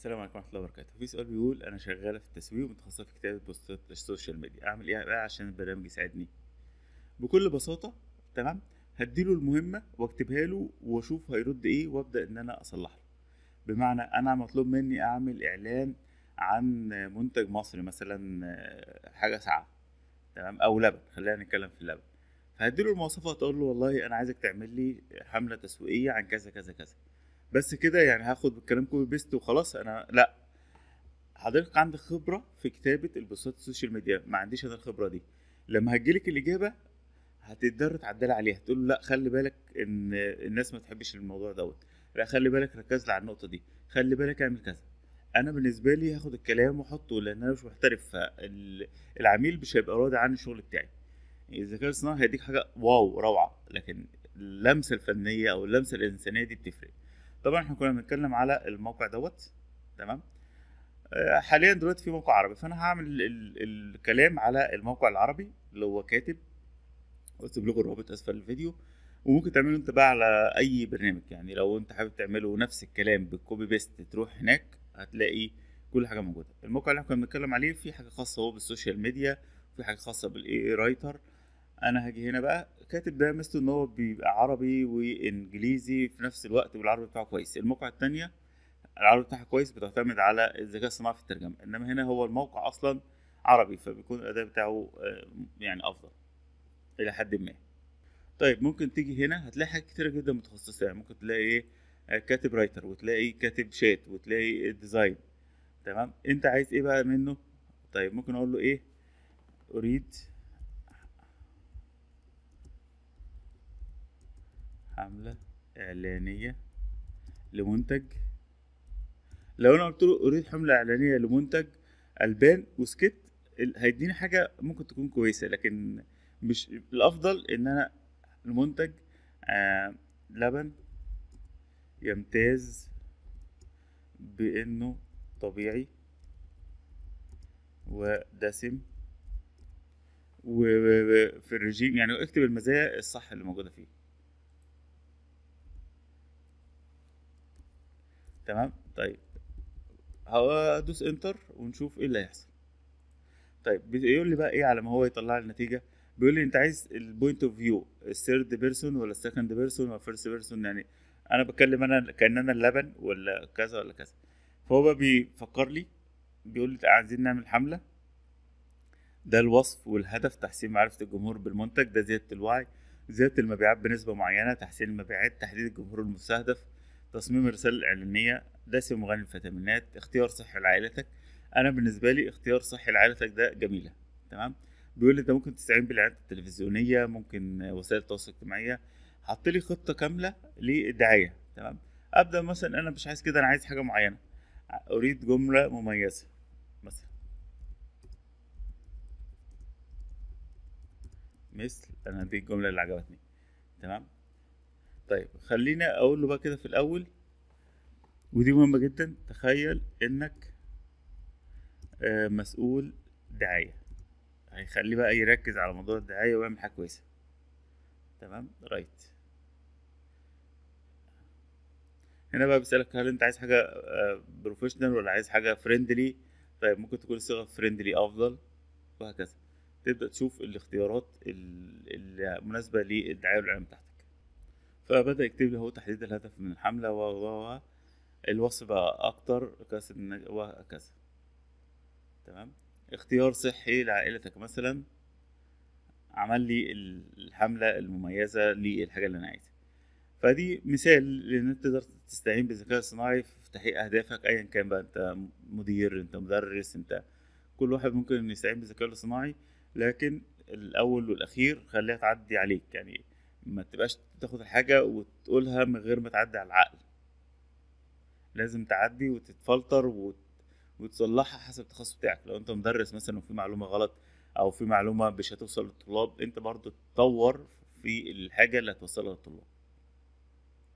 السلام عليكم ورحمه الله وبركاته في سؤال بيقول انا شغاله في التسويق ومتخصصه في كتابه بوستات للسوشيال ميديا اعمل ايه بقى عشان البرنامج يساعدني بكل بساطه تمام هديله المهمه واكتبها له واشوف هيرد ايه وابدا ان انا اصلح له بمعنى انا مطلوب مني اعمل اعلان عن منتج مصري مثلا حاجه ساعه تمام او لبن خلينا نتكلم في اللبن فهديله المواصفات اقول له والله انا عايزك تعمل لي حمله تسويقيه عن كذا كذا كذا بس كده يعني هاخد الكلام كوبي بيست وخلاص انا لا حضرتك عندك خبره في كتابه البوستات السوشيال ميديا ما عنديش انا الخبره دي لما هتجيلك الاجابه هتقدر تعدل عليها تقول له لا خلي بالك ان الناس ما تحبش الموضوع دوت لا خلي بالك ركز على النقطه دي خلي بالك اعمل كذا انا بالنسبه لي هاخد الكلام واحطه لان انا مش محترف فالعميل مش هيبقى راضي عن الشغل بتاعي الذكاء الصناعي هيديك حاجه واو روعه لكن اللمسه الفنيه او اللمسه الانسانيه دي بتفرق طبعا احنا كنا بنتكلم على الموقع دوت تمام آه، حاليا دلوقتي في موقع عربي فانا هعمل ال ال الكلام على الموقع العربي اللي هو كاتب واكتب لكم الرابط اسفل الفيديو وممكن تعمله انت بقى على اي برنامج يعني لو انت حابب تعمله نفس الكلام بالكوبي بيست تروح هناك هتلاقي كل حاجه موجوده الموقع اللي احنا كنا بنتكلم عليه في حاجه خاصه هو بالسوشيال ميديا في حاجه خاصه بالاي رايتر انا هاجي هنا بقى كاتب ده ميزته ان هو بيبقى عربي وانجليزي في نفس الوقت والعربي بتاعه كويس الموقع الثانيه العربي بتاعها كويس بتعتمد على الذكاء الصناعي في الترجمه انما هنا هو الموقع اصلا عربي فبيكون الاداء بتاعه آه، يعني افضل الى حد ما طيب ممكن تيجي هنا هتلاقي حاجات كتيرة جدا متخصصة يعني ممكن تلاقي ايه آه، كاتب رايتر وتلاقي كاتب شات وتلاقي ديزاين تمام انت عايز ايه بقى منه طيب ممكن اقول له ايه اريد حمله اعلانيه لمنتج لو انا قلت له اريد حمله اعلانيه لمنتج البان وسكت هيديني حاجه ممكن تكون كويسه لكن مش الافضل ان انا المنتج آه، لبن يمتاز بانه طبيعي ودسم وفي الرجيم يعني اكتب المزايا الصح اللي موجوده فيه تمام طيب هدوس انتر ونشوف ايه اللي هيحصل طيب بيقول لي بقى ايه على ما هو يطلع لي النتيجه بيقول لي انت عايز البوينت اوف فيو الثيرد بيرسون ولا السكند بيرسون ولا الفيرست بيرسون يعني انا بتكلم انا كان انا اللبن ولا كذا ولا كذا فهو بقى بيفكر لي بيقول لي عايزين نعمل حمله ده الوصف والهدف تحسين معرفه الجمهور بالمنتج ده زياده الوعي زياده المبيعات بنسبه معينه تحسين المبيعات تحديد الجمهور المستهدف تصميم الرسالة الإعلانية دسم مغني الفيتامينات اختيار صحي لعائلتك أنا بالنسبة لي اختيار صحي لعائلتك ده جميلة تمام بيقول لي أنت ممكن تستعين بالإعلانات التلفزيونية ممكن وسائل التواصل الاجتماعية حط لي خطة كاملة للدعاية تمام أبدأ مثلا أنا مش عايز كده أنا عايز حاجة معينة أريد جملة مميزة مثلا مثل أنا دي الجملة اللي عجبتني تمام طيب خلينا اقول له بقى كده في الاول ودي مهمه جدا تخيل انك آه، مسؤول دعايه هيخليه بقى يركز على موضوع الدعايه ويعمل حاجه كويسه تمام رايت هنا بقى بيسالك هل انت عايز حاجه بروفيشنال آه، ولا عايز حاجه فريندلي طيب ممكن تكون الصيغه فريندلي افضل وهكذا تبدا تشوف الاختيارات المناسبه للدعايه والعلم بتاعتك فبدا يكتب لي هو تحديد الهدف من الحمله و و الوصف بقى اكتر كاسب وهكذا تمام اختيار صحي لعائلتك مثلا عمل لي الحمله المميزه للحاجه اللي انا عايزها فدي مثال لان انت تقدر تستعين بالذكاء الصناعي في تحقيق اهدافك ايا كان بقى انت مدير انت مدرس انت كل واحد ممكن يستعين بالذكاء الصناعي لكن الاول والاخير خليها تعدي عليك يعني ما تبقاش تاخد الحاجه وتقولها من غير ما تعدي على العقل لازم تعدي وتتفلتر وت... وتصلحها حسب التخصص بتاعك لو انت مدرس مثلا وفي معلومه غلط او في معلومه مش هتوصل للطلاب انت برضو تطور في الحاجه اللي هتوصلها للطلاب